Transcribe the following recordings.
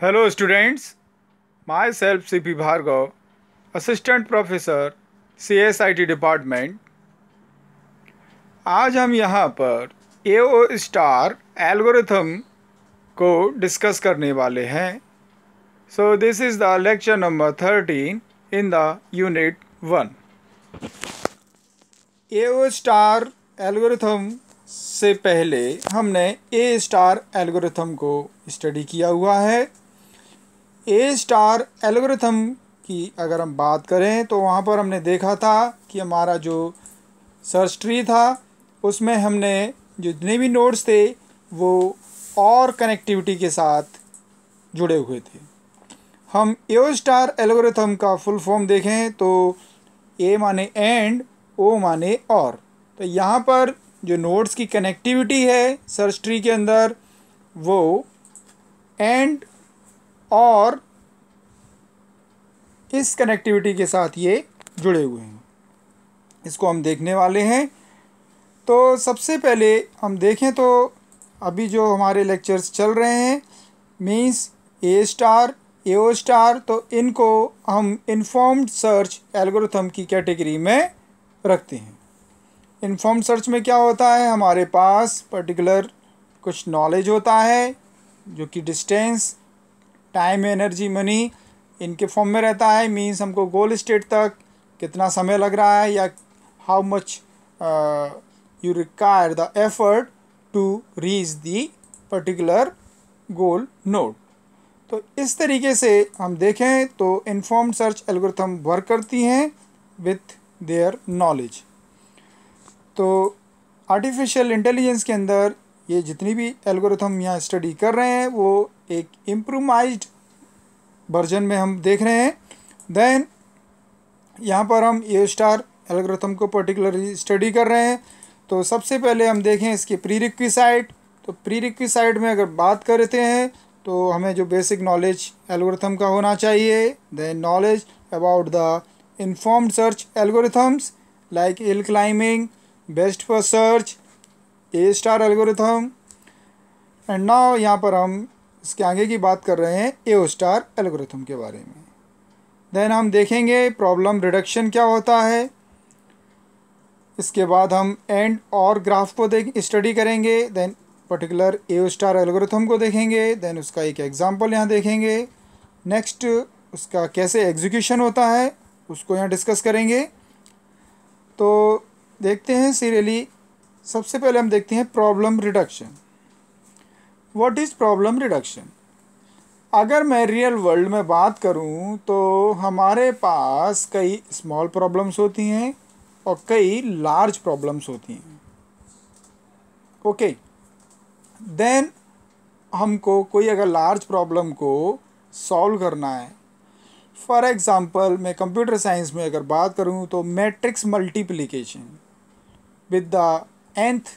Hello students myself C P Bhargav assistant professor CSIT department आज हम यहाँ पर ए स्टार एल्गोरिथम को डिस्कस करने वाले हैं so this is the lecture number thirteen in the unit one A star algorithm से पहले हमने ए स्टार एल्गोरिथम को स्टडी किया हुआ है ए स्टार एल्गोरिथम की अगर हम बात करें तो वहाँ पर हमने देखा था कि हमारा जो सर्च ट्री था उसमें हमने जितने भी नोड्स थे वो और कनेक्टिविटी के साथ जुड़े हुए थे हम ए स्टार एल्गोरिथम का फुल फॉर्म देखें तो ए माने एंड ओ माने और तो यहाँ पर जो नोड्स की कनेक्टिविटी है सर्च ट्री के अंदर वो एंड और इस कनेक्टिविटी के साथ ये जुड़े हुए हैं इसको हम देखने वाले हैं तो सबसे पहले हम देखें तो अभी जो हमारे लेक्चर्स चल रहे हैं means A star A O star तो इनको हम इन्फॉर्म्ड सर्च एल्गोरिथम की कैटेगरी में रखते हैं इन्फॉर्म सर्च में क्या होता है हमारे पास पर्टिकुलर कुछ नॉलेज होता है जो कि डिस्टेंस टाइम एनर्जी मनी इनके फॉर्म में रहता है मीन्स हमको गोल स्टेट तक कितना समय लग रहा है या how much you require the effort to reach the particular goal node तो इस तरीके से हम देखें तो इन्फॉर्म सर्च एल्गोरिथम वर्क करती हैं विथ देयर नॉलेज तो आर्टिफिशियल इंटेलिजेंस के अंदर ये जितनी भी एल्गोरिथम यहाँ स्टडी कर रहे हैं वो एक इम्प्रोमाइज वर्जन में हम देख रहे हैं देन यहाँ पर हम ए स्टार एल्गोरिथम को पर्टिकुलरली स्टडी कर रहे हैं तो सबसे पहले हम देखें इसके प्री रिक्विसाइड तो प्री रिक्विसाइड में अगर बात करते हैं तो हमें जो बेसिक नॉलेज एल्गोरिथम का होना चाहिए then knowledge about the informed search algorithms like hill climbing best for search A star algorithm and now यहाँ पर हम इसके आगे की बात कर रहे हैं ए ओ स्टार एल्गोरिथम के बारे में देन हम देखेंगे प्रॉब्लम रिडक्शन क्या होता है इसके बाद हम एंड और ग्राफ को देख स्टडी करेंगे then particular A O star algorithm को देखेंगे देन उसका एक एग्जाम्पल यहाँ देखेंगे नेक्स्ट उसका कैसे एग्जीक्यूशन होता है उसको यहाँ डिस्कस करेंगे तो देखते हैं सीरियली सबसे पहले हम देखते हैं problem reduction what is problem reduction अगर मैं रियल वर्ल्ड में बात करूं तो हमारे पास कई स्मॉल प्रॉब्लम्स होती हैं और कई लार्ज प्रॉब्लम्स होती हैं ओके देन हमको कोई अगर लार्ज प्रॉब्लम को सॉल्व करना है फॉर एग्ज़ाम्पल मैं कंप्यूटर साइंस में अगर बात करूं तो matrix multiplication with the nth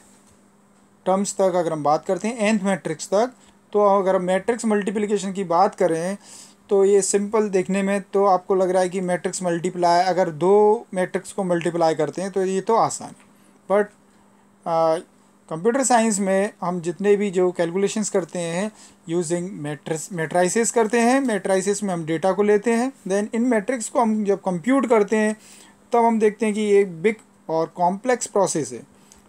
terms तक अगर हम बात करते हैं एंथ मैट्रिक्स तक तो अगर हम मैट्रिक्स मल्टीप्लिकेशन की बात करें तो ये सिंपल देखने में तो आपको लग रहा है कि मैट्रिक्स मल्टीप्लाई अगर दो मैट्रिक्स को मल्टीप्लाई करते हैं तो ये तो आसान है बट कंप्यूटर साइंस में हम जितने भी जो कैलकुलेशंस करते हैं यूजिंग मैट्रिक्स मेट्राइसिस करते हैं मेट्राइसिस में हम डेटा को लेते हैं देन इन मैट्रिक्स को हम जब कंप्यूट करते हैं तब तो हम देखते हैं कि ये बिग और कॉम्प्लेक्स प्रोसेस है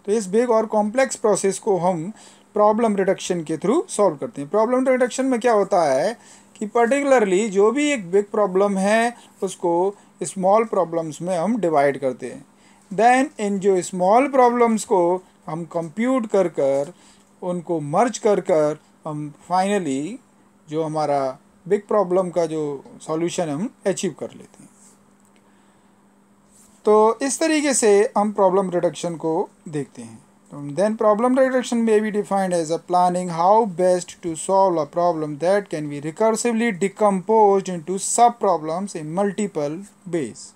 तो इस बिग और कॉम्प्लेक्स प्रोसेस को हम प्रॉब्लम रिडक्शन के थ्रू सॉल्व करते हैं प्रॉब्लम रिडक्शन में क्या होता है कि पर्टिकुलरली जो भी एक बिग प्रॉब्लम है उसको स्मॉल प्रॉब्लम्स में हम डिवाइड करते हैं देन इन जो स्मॉल प्रॉब्लम्स को हम कंप्यूट कर कर उनको मर्ज कर कर हम फाइनली जो हमारा बिग प्रॉब्लम का जो सॉल्यूशन हम अचीव कर लेते हैं तो इस तरीके से हम प्रॉब्लम रिडक्शन को देखते हैं देन प्रॉब्लम रिडक्शन में be defined as a planning how best to solve a problem that can be recursively decompose into sub problems in multiple base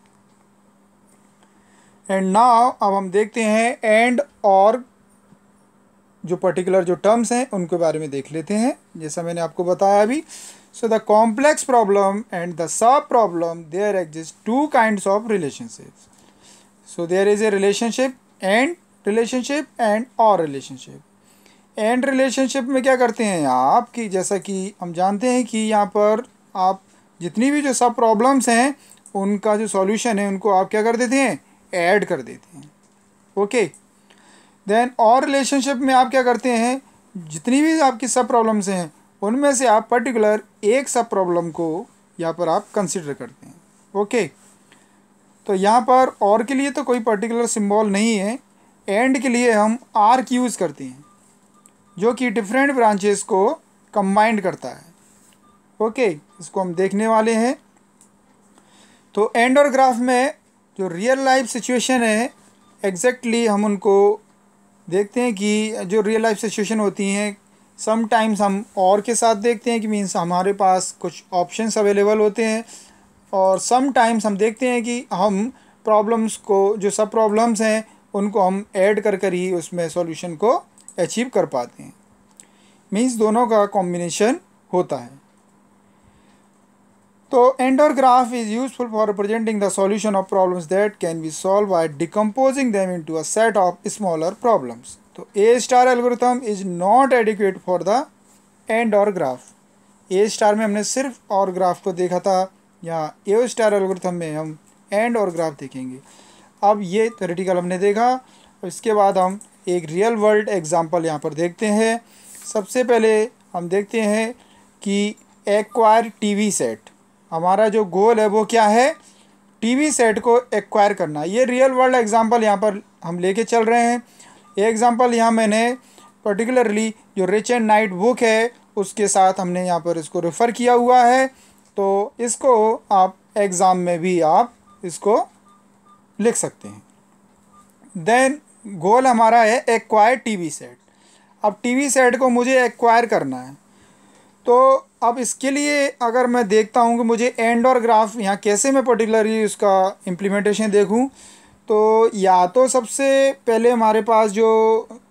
and now अब हम देखते हैं एंड और जो पर्टिकुलर जो टर्म्स हैं उनके बारे में देख लेते हैं जैसा मैंने आपको बताया अभी so the complex problem and the sub problem there exist two kinds of relationships so there is a relationship and relationship and or relationship and relationship में क्या करते हैं आप कि जैसा कि हम जानते हैं कि यहाँ पर आप जितनी भी जो सब प्रॉब्लम्स हैं उनका जो सॉल्यूशन है उनको आप क्या कर देते हैं ऐड कर देते हैं ओके देन और रिलेशनशिप में आप क्या करते हैं जितनी भी आपकी सब प्रॉब्लम्स हैं उनमें से आप पर्टिकुलर एक सब प्रॉब्लम को यहाँ पर आप कंसिडर करते हैं ओके okay. तो यहाँ पर और के लिए तो कोई पर्टिकुलर सिम्बॉल नहीं है एंड के लिए हम आर्क यूज़ करते हैं जो कि डिफरेंट ब्रांचेस को कंबाइंड करता है ओके इसको हम देखने वाले हैं तो एंड और ग्राफ में जो रियल लाइफ सिचुएशन है एग्जैक्टली exactly हम उनको देखते हैं कि जो रियल लाइफ सिचुएशन होती हैं समटाइम्स हम और के साथ देखते हैं कि मीन्स हमारे पास कुछ ऑप्शंस अवेलेबल होते हैं और सम टाइम्स हम देखते हैं कि हम प्रॉब्लम्स को जो सब प्रॉब्लम्स हैं उनको हम ऐड कर कर ही उसमें सॉल्यूशन को अचीव कर पाते हैं मीन्स दोनों का कॉम्बिनेशन होता है तो and or graph is useful for presenting the solution of problems that can be solve by decomposing them into a set of smaller problems तो A star algorithm is not adequate for the and और graph A star में हमने सिर्फ और graph को देखा था यहाँ ए स्टार एल्गोरिथम में हम एंड और ग्राफ देखेंगे अब ये थेरेटिकल हमने देखा इसके बाद हम एक रियल वर्ल्ड एग्ज़ाम्पल यहाँ पर देखते हैं सबसे पहले हम देखते हैं कि एक्वायर टीवी सेट हमारा जो गोल है वो क्या है टीवी सेट को एक्वायर करना ये रियल वर्ल्ड एग्ज़ाम्पल यहाँ पर हम लेके चल रहे हैं ये एग्ज़ाम्पल यहाँ मैंने पर्टिकुलरली जो रिच एंड नाइट बुक है उसके साथ हमने यहाँ पर इसको रेफ़र किया हुआ है तो इसको आप एग्ज़ाम में भी आप इसको लिख सकते हैं देन गोल हमारा है एक्वायर टीवी सेट अब टीवी सेट को मुझे एक्वायर करना है तो अब इसके लिए अगर मैं देखता हूँ कि मुझे एंड और ग्राफ यहाँ कैसे मैं पर्टिकुलरली उसका इम्प्लीमेंटेशन देखूँ तो या तो सबसे पहले हमारे पास जो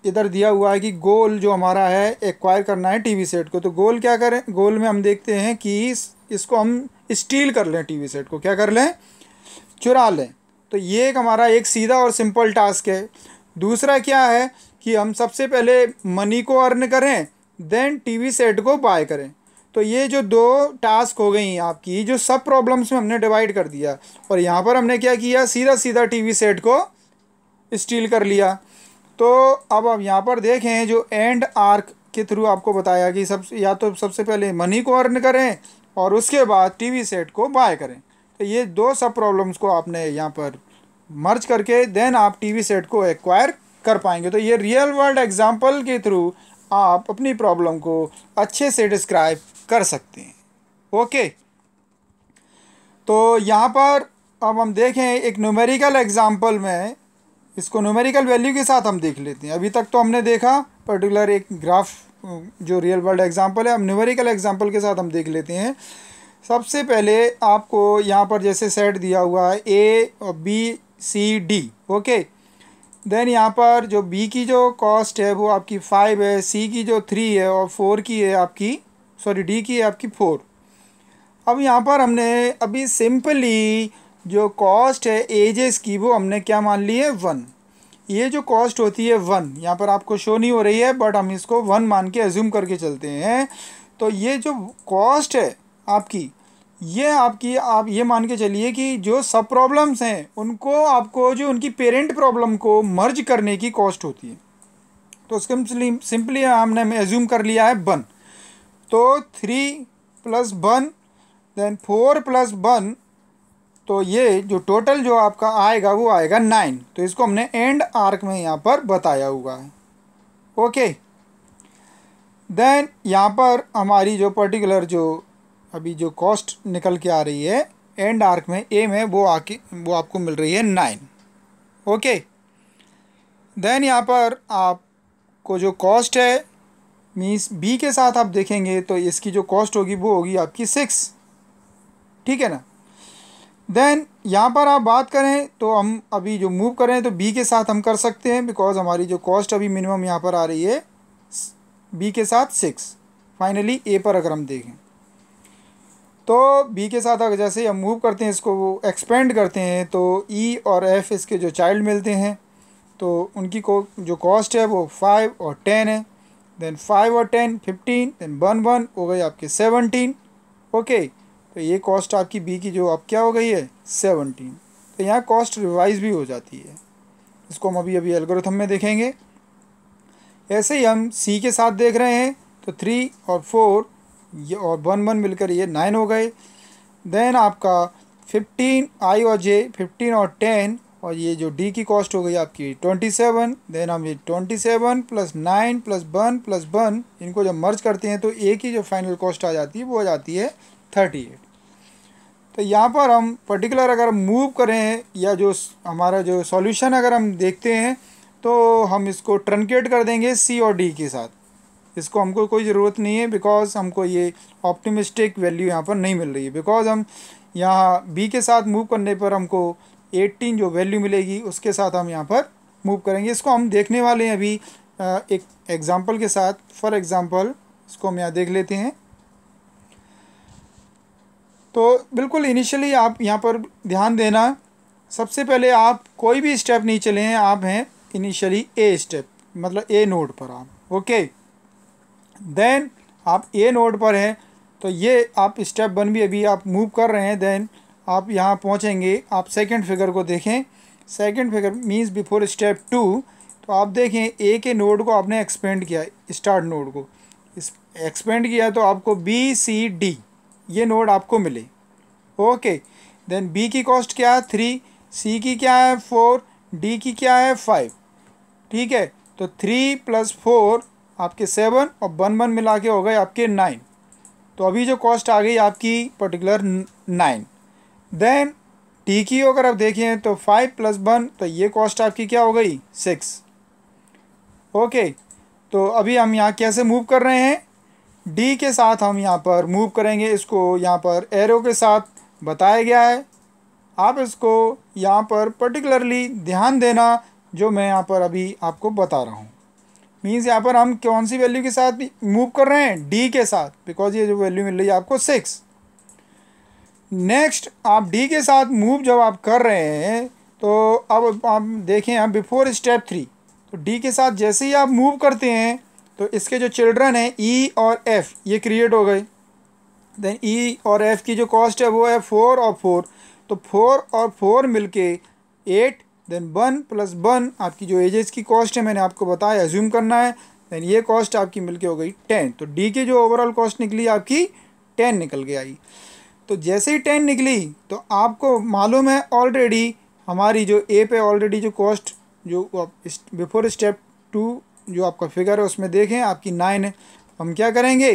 इधर दिया हुआ है कि गोल जो हमारा है एक्वायर करना है टीवी सेट को तो गोल क्या करें गोल में हम देखते हैं कि इसको हम स्टील कर लें टीवी सेट को क्या कर लें चुरा लें तो ये एक हमारा एक सीधा और सिंपल टास्क है दूसरा क्या है कि हम सबसे पहले मनी को अर्न करें देन टीवी सेट को बाय करें तो ये जो दो टास्क हो गई आपकी जो सब प्रॉब्लम्स में हमने डिवाइड कर दिया और यहाँ पर हमने क्या किया सीधा सीधा टीवी सेट को स्टील कर लिया तो अब अब यहाँ पर देखें जो एंड आर्क के थ्रू आपको बताया कि सब या तो सबसे पहले मनी को अर्न करें और उसके बाद टीवी सेट को बाय करें तो ये दो सब प्रॉब्लम्स को आपने यहाँ पर मर्ज करके देन आप टीवी सेट को एक्वायर कर पाएंगे तो ये रियल वर्ल्ड एग्जाम्पल के थ्रू आप अपनी प्रॉब्लम को अच्छे से डिस्क्राइब कर सकते हैं ओके तो यहाँ पर अब हम देखें एक न्यूमेरिकल एग्जाम्पल में इसको न्यूमेरिकल वैल्यू के साथ हम देख लेते हैं अभी तक तो हमने देखा पर्टिकुलर एक ग्राफ हम्म, जो रियल वर्ल्ड एग्ज़ाम्पल है अब न्यूमेरिकल एग्ज़ाम्पल के साथ हम देख लेते हैं सबसे पहले आपको यहाँ पर जैसे सेट दिया हुआ है ए और B C D okay then यहाँ पर जो बी की जो कॉस्ट है वो आपकी फ़ाइव है सी की जो थ्री है और फोर की है आपकी सॉरी डी की है आपकी फ़ोर अब यहाँ पर हमने अभी सिंपली जो कॉस्ट है एजेस की वो हमने क्या मान ली है वन ये जो कॉस्ट होती है वन यहाँ पर आपको शो नहीं हो रही है बट हम इसको वन मान के एज्यूम करके चलते हैं तो ये जो कॉस्ट है आपकी ये आपकी आप ये मान के चलिए कि जो सब प्रॉब्लम्स हैं उनको आपको जो उनकी पेरेंट प्रॉब्लम को मर्ज करने की कॉस्ट होती है तो उसके सिंपली हमने एज्यूम कर लिया है वन तो three plus one then four plus one तो ये जो टोटल जो आपका आएगा वो आएगा नाइन तो इसको हमने एंड आर्क में यहाँ पर बताया हुआ है ओके देन यहाँ पर हमारी जो पर्टिकुलर जो अभी जो कॉस्ट निकल के आ रही है एंड आर्क में ए में वो आके वो आपको मिल रही है नाइन ओके देन यहाँ पर आपको जो कॉस्ट है मीन्स बी के साथ आप देखेंगे तो इसकी जो कॉस्ट होगी वो होगी आपकी सिक्स ठीक है ना देन यहाँ पर आप बात करें तो हम अभी जो मूव करें तो बी के साथ हम कर सकते हैं बिकॉज हमारी जो कॉस्ट अभी मिनिमम यहाँ पर आ रही है बी के साथ सिक्स फाइनली ए पर अगर हम देखें तो बी के साथ अगर जैसे हम मूव करते हैं इसको एक्सपेंड करते हैं तो ई e और एफ इसके जो चाइल्ड मिलते हैं तो उनकी को जो कॉस्ट है वो फाइव और टेन है देन फाइव और ten fifteen then one one हो गई आपके सेवनटीन ओके okay. तो ये कॉस्ट आपकी बी की जो अब क्या हो गई है सेवनटीन तो यहाँ कॉस्ट रिवाइज भी हो जाती है इसको हम अभी अभी एल्गोरिथम में देखेंगे ऐसे ही हम सी के साथ देख रहे हैं तो थ्री और फोर ये और वन वन मिलकर ये नाइन हो गए देन आपका फिफ्टीन आई और जे फिफ्टीन और टेन और ये जो डी की कॉस्ट हो गई आपकी ट्वेंटी सेवन देन हम ये twenty seven plus nine plus one plus one इनको जब मर्ज करते हैं तो ए की जो फाइनल कॉस्ट आ जाती है वो आ जाती है थर्टी एट तो यहाँ पर हम पर्टिकुलर अगर मूव करें या जो हमारा जो सॉल्यूशन अगर हम देखते हैं तो हम इसको ट्रंकेट कर देंगे सी और डी के साथ इसको हमको कोई ज़रूरत नहीं है बिकॉज हमको ये ऑप्टिमिस्टिक वैल्यू यहाँ पर नहीं मिल रही है बिकॉज हम यहाँ बी के साथ मूव करने पर हमको एट्टीन जो वैल्यू मिलेगी उसके साथ हम यहाँ पर मूव करेंगे इसको हम देखने वाले हैं अभी एक एग्ज़ाम्पल के साथ फॉर एग्ज़ाम्पल इसको हम यहाँ देख लेते हैं तो बिल्कुल इनिशियली आप यहाँ पर ध्यान देना सबसे पहले आप कोई भी स्टेप नहीं चले हैं आप हैं इनिशियली ए स्टेप मतलब ए नोड पर आप ओके देन आप ए नोड पर हैं तो ये आप स्टेप वन भी अभी आप मूव कर रहे हैं देन आप यहाँ पहुँचेंगे आप सेकेंड फिगर को देखें second figure means before step two तो आप देखें ए के नोड को आपने एक्सपेंड किया स्टार्ट नोड को एक्सपेंड किया तो आपको बी सी डी ये नोड आपको मिले ओके देन बी की कॉस्ट क्या है थ्री सी की क्या है फोर डी की क्या है फाइव ठीक है तो थ्री प्लस फोर आपके सेवन और वन वन मिला के हो गए आपके नाइन तो अभी जो कॉस्ट आ गई आपकी पर्टिकुलर नाइन देन टी की अगर आप देखें तो फाइव प्लस वन तो ये कॉस्ट आपकी क्या हो गई सिक्स ओके तो अभी हम यहाँ कैसे मूव कर रहे हैं डी के साथ हम यहाँ पर मूव करेंगे इसको यहाँ पर एरो के साथ बताया गया है आप इसको यहाँ पर पर्टिकुलरली ध्यान देना जो मैं यहाँ पर अभी आपको बता रहा हूँ मीन्स यहाँ पर हम कौन सी वैल्यू के साथ मूव कर रहे हैं डी के साथ बिकॉज ये जो वैल्यू मिल रही है आपको सिक्स नेक्स्ट आप डी के साथ मूव जब आप कर रहे हैं तो अब आप देखें आप बिफोर स्टेप थ्री तो डी के साथ जैसे ही आप मूव करते हैं तो इसके जो चिल्ड्रन हैं ई e और एफ़ ये क्रिएट हो गए देन ई e और एफ़ की जो कॉस्ट है वो है फोर तो और फोर तो फोर और फोर मिल के eight then one plus one आपकी जो एजेस की कॉस्ट है मैंने आपको बताया एज्यूम करना है देन ये कॉस्ट आपकी मिलके हो गई टेन तो डी की जो ओवरऑल कॉस्ट निकली आपकी टेन निकल के आई तो जैसे ही टेन निकली तो आपको मालूम है ऑलरेडी हमारी जो ए पे ऑलरेडी जो कॉस्ट जो बिफोर स्टेप टू जो आपका फिगर है उसमें देखें आपकी नाइन है हम क्या करेंगे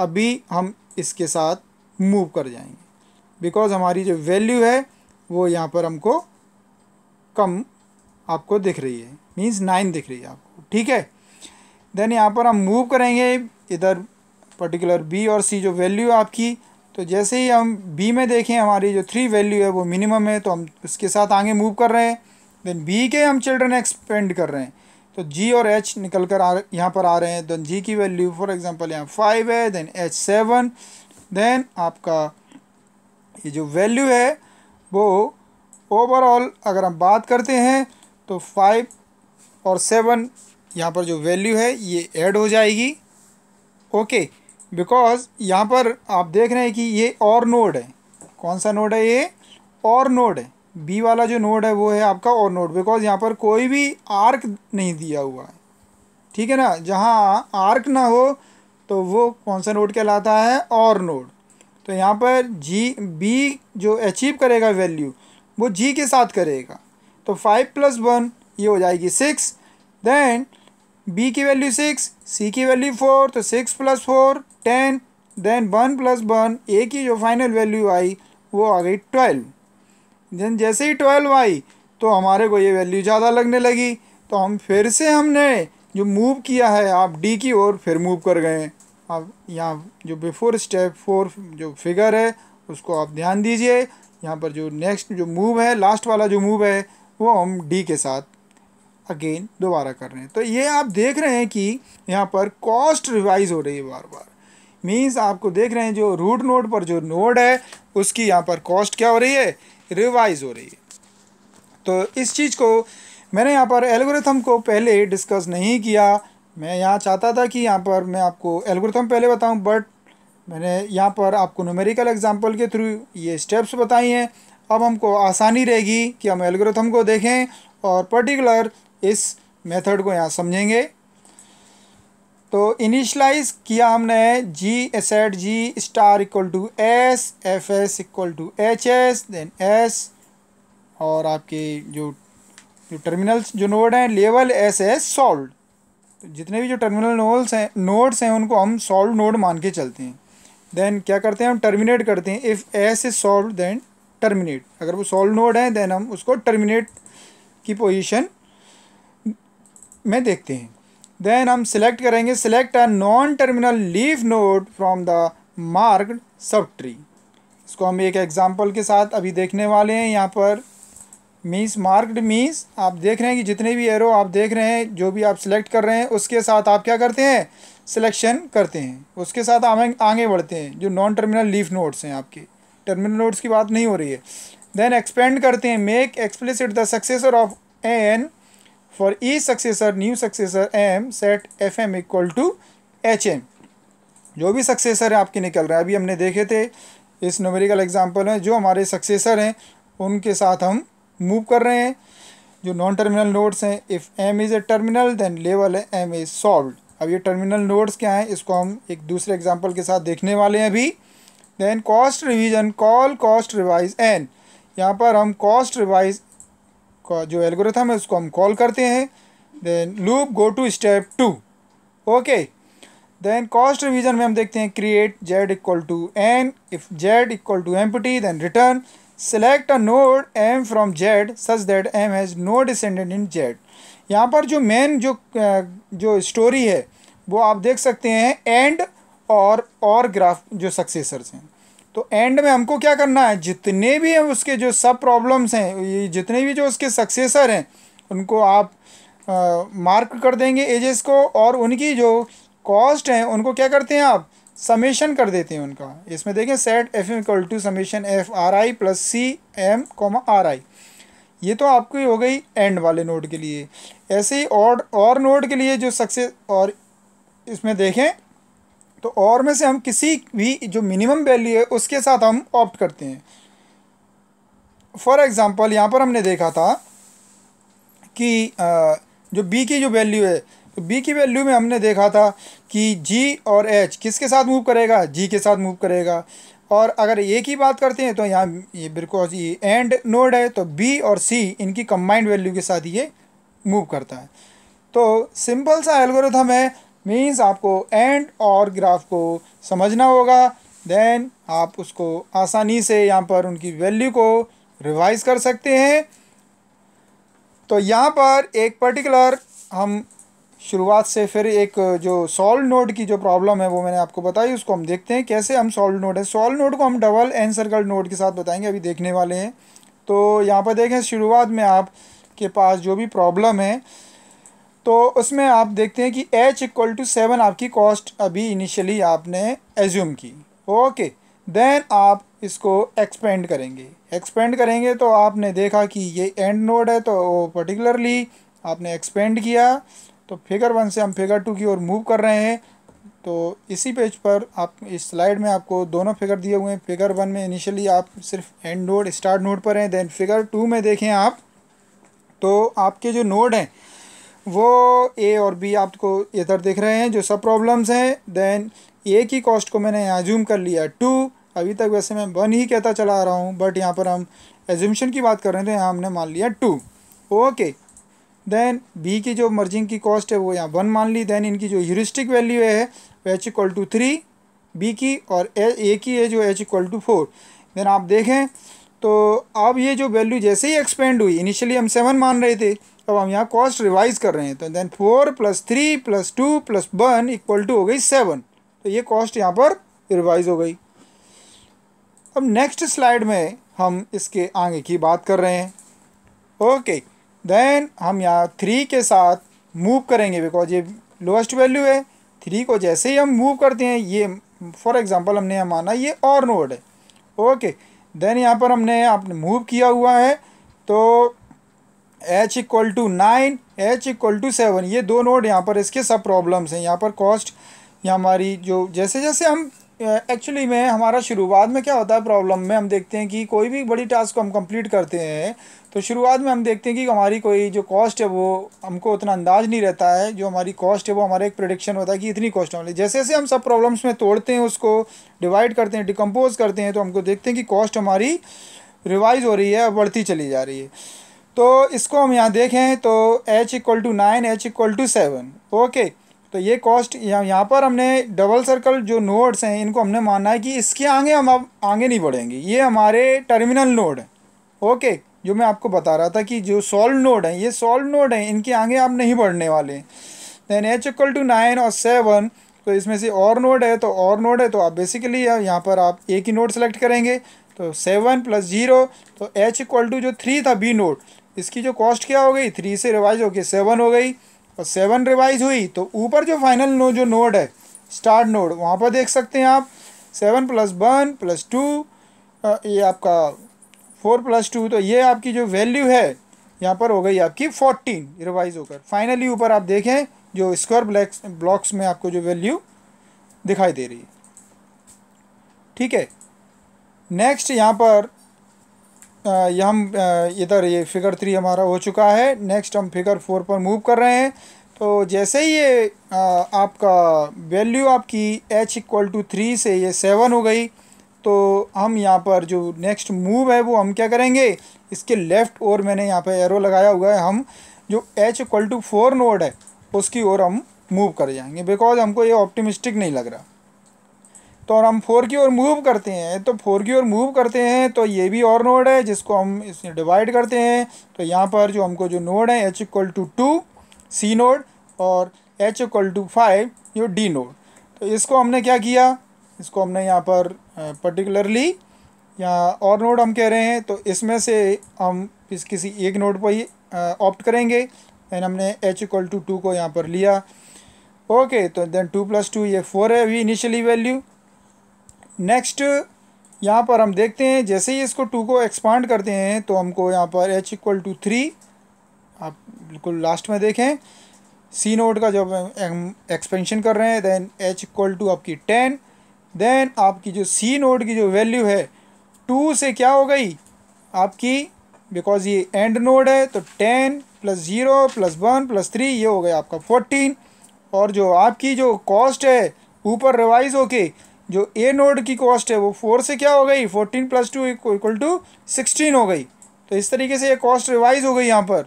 अभी हम इसके साथ मूव कर जाएंगे बिकॉज हमारी जो वैल्यू है वो यहाँ पर हमको कम आपको दिख रही है मीन्स नाइन दिख रही है आपको ठीक है देन यहाँ पर हम मूव करेंगे इधर पर्टिकुलर बी और सी जो वैल्यू है आपकी तो जैसे ही हम बी में देखें हमारी जो थ्री वैल्यू है वो मिनिमम है तो हम उसके साथ आगे मूव कर रहे हैं देन बी के हम चिल्ड्रन एक्सपेंड कर रहे हैं तो जी और एच निकल कर आ यहाँ पर आ रहे हैं देन जी की वैल्यू फॉर एग्जांपल यहाँ फाइव है देन एच सेवन देन आपका ये जो वैल्यू है वो ओवरऑल अगर हम बात करते हैं तो फाइव और सेवन यहाँ पर जो वैल्यू है ये ऐड हो जाएगी ओके बिकॉज यहाँ पर आप देख रहे हैं कि ये और नोड है कौन सा नोड है ये और नोड है बी वाला जो नोड है वो है आपका और नोड बिकॉज यहाँ पर कोई भी आर्क नहीं दिया हुआ है ठीक है ना जहाँ आर्क ना हो तो वो कौन सा नोड कहलाता है और नोड तो यहाँ पर जी बी जो अचीव करेगा वैल्यू वो जी के साथ करेगा तो फाइव प्लस वन ये हो जाएगी सिक्स देन बी की वैल्यू सिक्स सी की वैल्यू फोर तो six plus four ten then one plus one A की जो फाइनल वैल्यू आई वो आ गई ट्वेल्व देन जैसे ही ट्वेल्व आई तो हमारे को ये वैल्यू ज़्यादा लगने लगी तो हम फिर से हमने जो मूव किया है आप डी की ओर फिर मूव कर गए अब यहाँ जो बिफोर स्टेप फोर जो फिगर है उसको आप ध्यान दीजिए यहाँ पर जो नेक्स्ट जो मूव है लास्ट वाला जो मूव है वो हम डी के साथ अगेन दोबारा कर रहे हैं तो ये आप देख रहे हैं कि यहाँ पर कॉस्ट रिवाइज हो रही है बार बार मीन्स आपको देख रहे हैं जो रूट नोड पर जो नोड है उसकी यहाँ पर कॉस्ट क्या हो रही है रिवाइज हो रही है तो इस चीज़ को मैंने यहाँ पर एल्गोरिथम को पहले डिस्कस नहीं किया मैं यहाँ चाहता था कि यहाँ पर मैं आपको एल्गोरिथम पहले बताऊँ बट मैंने यहाँ पर आपको न्यूमेरिकल एग्जाम्पल के थ्रू ये स्टेप्स बताई हैं अब हमको आसानी रहेगी कि हम एल्गोरिथम को देखें और पर्टिकुलर इस मेथड को यहाँ समझेंगे तो इनिशलाइज किया हमने G as set G star equal to S F S equal to H S then S और आपके जो जो टर्मिनल्स जो नोड हैं लेवल एस एस सॉल्व तो जितने भी जो टर्मिनल नोड्स हैं नोड्स हैं उनको हम सॉल्व नोड मान के चलते हैं देन क्या करते हैं हम टर्मिनेट करते हैं if S is solve then terminate अगर वो सॉल्व नोड है देन हम उसको टर्मिनेट की पोजीशन में देखते हैं देन हम सिलेक्ट करेंगे select a non terminal leaf node from the marked sub tree इसको हम एक एग्जाम्पल के साथ अभी देखने वाले हैं यहाँ पर मीस मार्क्ड मीस आप देख रहे हैं कि जितने भी एरो आप देख रहे हैं जो भी आप सिलेक्ट कर रहे हैं उसके साथ आप क्या करते हैं सिलेक्शन करते हैं उसके साथ आगे आगे बढ़ते हैं जो नॉन टर्मिनल लीफ नोट्स हैं आपके टर्मिनल नोट्स की बात नहीं हो रही है देन एक्सपेंड करते हैं make explicit the successor of N for new successor new successor m set fm equal to hm जो भी सक्सेसर है आपके निकल रहे हैं अभी हमने देखे थे इस न्यूमेरिकल एग्जांपल में जो हमारे सक्सेसर हैं उनके साथ हम मूव कर रहे हैं जो नॉन टर्मिनल नोड्स हैं if M is a terminal then level है एम इज़ सॉल्व अब ये टर्मिनल नोड्स क्या हैं इसको हम एक दूसरे एग्जाम्पल के साथ देखने वाले हैं अभी then cost revision call cost revise N यहाँ पर हम कॉस्ट रिवाइज जो एल्गोरिथम है उसको हम कॉल करते हैं then loop go to step two okay then cost revision में हम देखते हैं create Z equal to N if Z equal to empty then return select a node M from Z such that M has no descendant in Z यहाँ पर जो main जो जो story है वो आप देख सकते हैं एंड और और ग्राफ जो सक्सेसर्स हैं तो एंड में हमको क्या करना है जितने भी हम उसके जो सब प्रॉब्लम्स हैं ये जितने भी जो उसके सक्सेसर हैं उनको आप आ, मार्क कर देंगे एजेस को और उनकी जो कॉस्ट हैं उनको क्या करते हैं आप समेशन कर देते हैं उनका इसमें देखें set F equal to summation F R I plus C M comma R I ये तो आपकी हो गई एंड वाले नोड के लिए ऐसे ही और और नोड के लिए जो सक्सेस और इसमें देखें तो और में से हम किसी भी जो मिनिमम वैल्यू है उसके साथ हम ऑप्ट करते हैं फॉर एग्ज़ाम्पल यहाँ पर हमने देखा था कि जो बी की जो वैल्यू है तो बी की वैल्यू में हमने देखा था कि जी और एच किसके साथ मूव करेगा जी के साथ मूव करेगा और अगर ए की बात करते हैं तो यहाँ ये बिल्कुल ये एंड नोड है तो बी और सी इनकी कम्बाइंड वैल्यू के साथ ये मूव करता है तो सिंपल सा एल्गोरिथम है मीन्स आपको एंड और ग्राफ को समझना होगा देन आप उसको आसानी से यहाँ पर उनकी वैल्यू को रिवाइज कर सकते हैं तो यहाँ पर एक पर्टिकुलर हम शुरुआत से फिर एक जो सॉल्व नोड की जो प्रॉब्लम है वो मैंने आपको बताई उसको हम देखते हैं कैसे हम सॉल्व नोड है सॉल्व नोड को हम डबल एन सर्कल नोड के साथ बताएंगे अभी देखने वाले हैं तो यहाँ पर देखें शुरुआत में आप के पास जो भी प्रॉब्लम है तो उसमें आप देखते हैं कि एच इक्वल टू सेवन आपकी कॉस्ट अभी इनिशियली आपने एज्यूम की ओके देन आप इसको एक्सपेंड करेंगे एक्सपेंड करेंगे तो आपने देखा कि ये एंड नोड है तो पर्टिकुलरली आपने एक्सपेंड किया तो फिगर वन से हम फिगर टू की ओर मूव कर रहे हैं तो इसी पेज पर आप इस स्लाइड में आपको दोनों फिगर दिए हुए हैं फिगर वन में इनिशियली आप सिर्फ एंड नोड स्टार्ट नोड पर हैं देन फिगर टू में देखें आप तो आपके जो नोड हैं वो ए और बी आपको इधर देख रहे हैं जो सब प्रॉब्लम्स हैं देन ए की कॉस्ट को मैंने यहाँ जूम कर लिया टू अभी तक वैसे मैं वन ही कहता चला आ रहा हूँ बट यहाँ पर हम एजुमशन की बात कर रहे हैं तो यहाँ हमने मान लिया टू ओके देन बी की जो मर्जिंग की कॉस्ट है वो यहाँ वन मान ली देन इनकी जो ह्यूरिस्टिक वैल्यू है H equal to three B की और ए की है जो H equal to four then आप देखें तो अब ये जो वैल्यू जैसे ही एक्सपेंड हुई इनिशियली हम सेवन मान रहे थे अब हम यहाँ कॉस्ट रिवाइज कर रहे हैं तो then four plus three plus two plus one equal to हो गई सेवन तो ये कॉस्ट यहाँ पर रिवाइज हो गई अब नेक्स्ट स्लाइड में हम इसके आगे की बात कर रहे हैं ओके देन हम यहाँ थ्री के साथ मूव करेंगे बिकॉज ये लोएस्ट वैल्यू है थ्री को जैसे ही हम मूव करते हैं ये फॉर एग्जांपल हमने यहाँ माना ये और नोड है ओके देन यहाँ पर हमने आपने मूव किया हुआ है तो H equal to nine H equal to seven ये दो नोड यहाँ पर इसके सब प्रॉब्लम्स हैं यहाँ पर कॉस्ट या हमारी जो जैसे जैसे हम एक्चुअली में हमारा शुरुआत में क्या होता है प्रॉब्लम में हम देखते हैं कि कोई भी बड़ी टास्क को हम कंप्लीट करते हैं तो शुरुआत में हम देखते हैं कि हमारी कोई जो कॉस्ट है वो हमको उतना अंदाज नहीं रहता है जो हमारी कॉस्ट है वो हमारा एक प्रोडिक्शन होता है कि इतनी कॉस्ट होने जैसे जैसे हम सब प्रॉब्लम्स में तोड़ते हैं उसको डिवाइड करते हैं डिकम्पोज करते हैं तो हमको देखते हैं कि कॉस्ट हमारी रिवाइज हो रही है बढ़ती चली जा रही है तो इसको हम यहाँ देखें तो h equal to nine H equal to seven okay तो ये कॉस्ट यहाँ यहाँ पर हमने डबल सर्कल जो नोड्स हैं इनको हमने मानना है कि इसके आगे हम अब आगे नहीं बढ़ेंगे ये हमारे टर्मिनल नोड हैं ओके जो मैं आपको बता रहा था कि जो सॉल्व नोड हैं ये सॉल्व नोड हैं इनके आगे आप नहीं बढ़ने वाले then H equal to nine और सेवन तो इसमें से और नोड है तो और नोड है तो आप बेसिकली यहाँ पर आप एक ही नोड सेलेक्ट करेंगे तो सेवन प्लस ज़ीरो तो एच इक्वल टू जो थ्री था बी नोड इसकी जो कॉस्ट क्या हो गई थ्री से रिवाइज हो गई सेवन हो गई और सेवन रिवाइज हुई तो ऊपर जो फाइनल नो जो नोड है स्टार्ट नोड वहाँ पर देख सकते हैं आप seven plus one plus two ये आपका फोर प्लस टू तो ये आपकी जो वैल्यू है यहाँ पर हो गई आपकी फोर्टीन रिवाइज होकर फाइनली ऊपर आप देखें जो स्क्वायर ब्लैक्स ब्लॉक्स में आपको जो वैल्यू दिखाई दे रही है ठीक है नेक्स्ट यहाँ पर ये हम इधर ये फिगर थ्री हमारा हो चुका है नेक्स्ट हम फिगर फोर पर मूव कर रहे हैं तो जैसे ही ये आपका वैल्यू आपकी एच इक्वल टू थ्री से ये सेवन हो गई तो हम यहाँ पर जो नेक्स्ट मूव है वो हम क्या करेंगे इसके लेफ़्ट और मैंने यहाँ पर एरो लगाया हुआ है हम जो H equal to four node है उसकी ओर हम मूव कर जाएंगे बिकॉज हमको ये ऑप्टिमिस्टिक नहीं लग रहा तो और हम फोर की ओर मूव करते हैं तो फोर की ओर मूव करते हैं तो ये भी और नोड है जिसको हम इसमें डिवाइड करते हैं तो यहाँ पर जो हमको जो नोड है H equal to two C node और एच इक्वल टू फाइव जो डी नोड तो इसको हमने क्या किया इसको हमने यहाँ पर पर्टिकुलरली यहाँ और नोड हम कह रहे हैं तो इसमें से हम इस किसी एक नोड पर ही ऑप्ट करेंगे एंड हमने एच इक्वल टू टू को यहाँ पर लिया ओके तो देन टू प्लस टू ये फोर है अभी इनिशियली वैल्यू नेक्स्ट यहाँ पर हम देखते हैं जैसे ही इसको टू को एक्सपांड करते हैं तो हमको यहाँ पर एच इक्वल टू थ्री आप बिल्कुल लास्ट में देखें सी नोट का जब एक्सपेंशन कर रहे हैं देन एच इक्वल टू आपकी टेन देन आपकी जो सी नोट की जो वैल्यू है टू से क्या हो गई आपकी बिकॉज ये एंड नोड है तो ten plus zero plus one plus three ये हो गया आपका फोर्टीन और जो आपकी जो कॉस्ट है ऊपर रिवाइज होके जो ए नोड की कॉस्ट है वो फोर से क्या हो गई fourteen plus two equal to sixteen हो गई तो इस तरीके से ये कॉस्ट रिवाइज हो गई यहाँ पर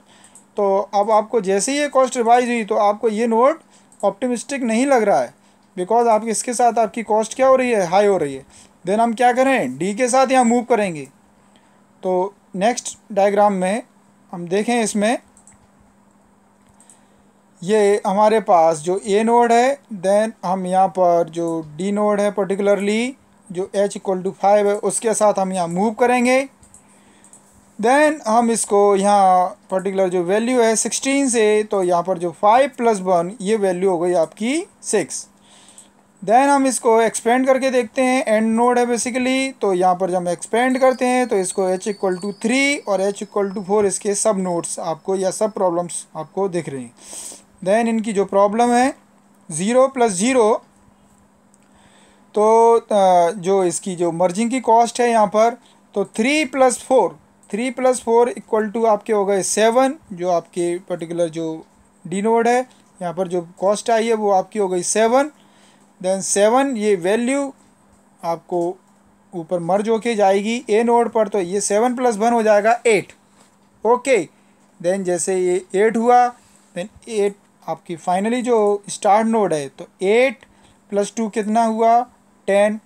तो अब आपको जैसे ही ये कॉस्ट रिवाइज हुई तो आपको ये नोड ऑप्टिमिस्टिक नहीं लग रहा है बिकॉज आप इसके साथ आपकी कॉस्ट क्या हो रही है हाई हो रही है देन हम क्या करें डी के साथ यहाँ मूव करेंगे तो नेक्स्ट डायग्राम में हम देखें इसमें ये हमारे पास जो ए नोड है देन हम यहाँ पर जो डी नोड है पर्टिकुलरली जो एच इक्वल टू फाइव है उसके साथ हम यहाँ मूव करेंगे देन हम इसको यहाँ पर्टिकुलर जो वैल्यू है सिक्सटीन से तो यहाँ पर जो फाइव प्लस वन ये वैल्यू हो गई आपकी सिक्स देन हम इसको एक्सपेंड करके देखते हैं एंड नोड है बेसिकली तो यहाँ पर जब हम एक्सपेंड करते हैं तो इसको एच इक्वल टू थ्री और एच इक्वल टू फोर इसके सब नोट्स आपको या सब प्रॉब्लम्स आपको दिख रही हैं देन इनकी जो प्रॉब्लम है ज़ीरो प्लस ज़ीरो तो जो इसकी जो मर्जिंग की कॉस्ट है यहाँ पर तो three plus four three plus four equal to आपके हो गए सेवन जो आपके पर्टिकुलर जो डिनोड है यहाँ पर जो कॉस्ट आई है वो आपकी हो गई सेवन देन सेवन ये वैल्यू आपको ऊपर मर्ज होके जाएगी ए नोड पर तो ये सेवन प्लस वन हो जाएगा एट ओके देन जैसे ये एट हुआ देन एट आपकी फाइनली जो स्टार्ट नोड है तो एट प्लस टू कितना हुआ टेन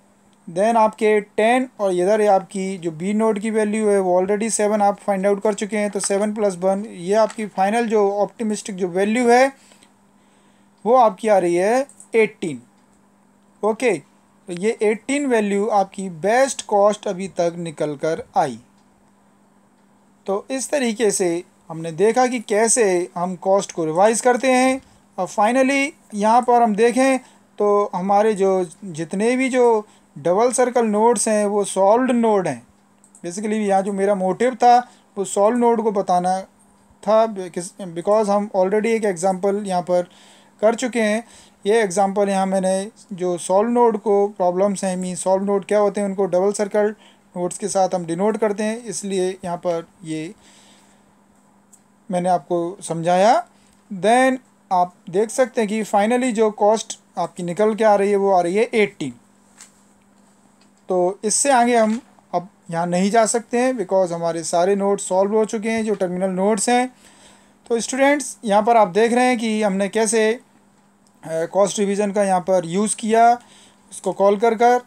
देन आपके टेन और इधर आपकी जो बी नोड की वैल्यू है वो ऑलरेडी सेवन आप फाइंड आउट कर चुके हैं तो सेवन प्लस वन ये आपकी फाइनल जो ऑप्टिमिस्टिक जो वैल्यू है वो आपकी आ रही है एट्टीन ओके तो ये एट्टीन वैल्यू आपकी बेस्ट कॉस्ट अभी तक निकल कर आई तो इस तरीके से हमने देखा कि कैसे हम कॉस्ट को रिवाइज करते हैं और फाइनली यहाँ पर हम देखें तो हमारे जो जितने भी जो डबल सर्कल नोड्स हैं वो सॉल्व नोड हैं बेसिकली यहाँ जो मेरा मोटिव था वो सॉल्व नोड को बताना था बिकॉज हम ऑलरेडी एक एग्ज़ाम्पल यहाँ पर कर चुके हैं ये एग्ज़ाम्पल यहाँ मैंने जो सॉल्व नोड को प्रॉब्लम्स हैं मीन सॉल्व नोड क्या होते हैं उनको डबल सर्कल नोड्स के साथ हम डिनोट करते हैं इसलिए यहाँ पर ये मैंने आपको समझाया देन आप देख सकते हैं कि फाइनली जो कॉस्ट आपकी निकल के आ रही है वो आ रही है एट्टीन तो इससे आगे हम अब यहाँ नहीं जा सकते हैं बिकॉज हमारे सारे नोट सॉल्व हो चुके हैं जो टर्मिनल नोट्स हैं तो स्टूडेंट्स यहाँ पर आप देख रहे हैं कि हमने कैसे कॉस्ट रिवीजन का यहाँ पर यूज़ किया उसको कॉल कर कर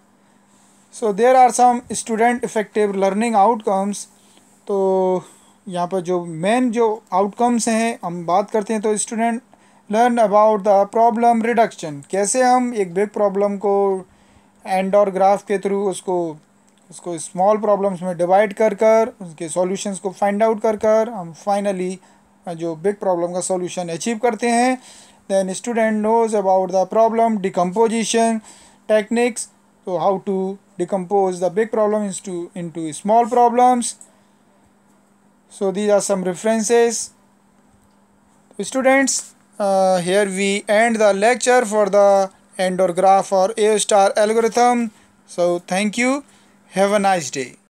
so there are some student effective learning outcomes तो यहाँ पर जो मेन जो आउटकम्स हैं हम बात करते हैं तो student learn about the problem reduction कैसे हम एक बिग प्रॉब्लम को एंड और ग्राफ के थ्रू उसको उसको स्मॉल प्रॉब्लम्स में डिवाइड कर कर उसके सॉल्यूशंस को फाइंड आउट कर कर हम फाइनली जो बिग प्रॉब्लम का सॉल्यूशन अचीव करते हैं then student knows about the problem decomposition techniques तो how to decompose the big problem into small problems so these are some references students uh, here we end the lecture for the graph or a star algorithm so thank you have a nice day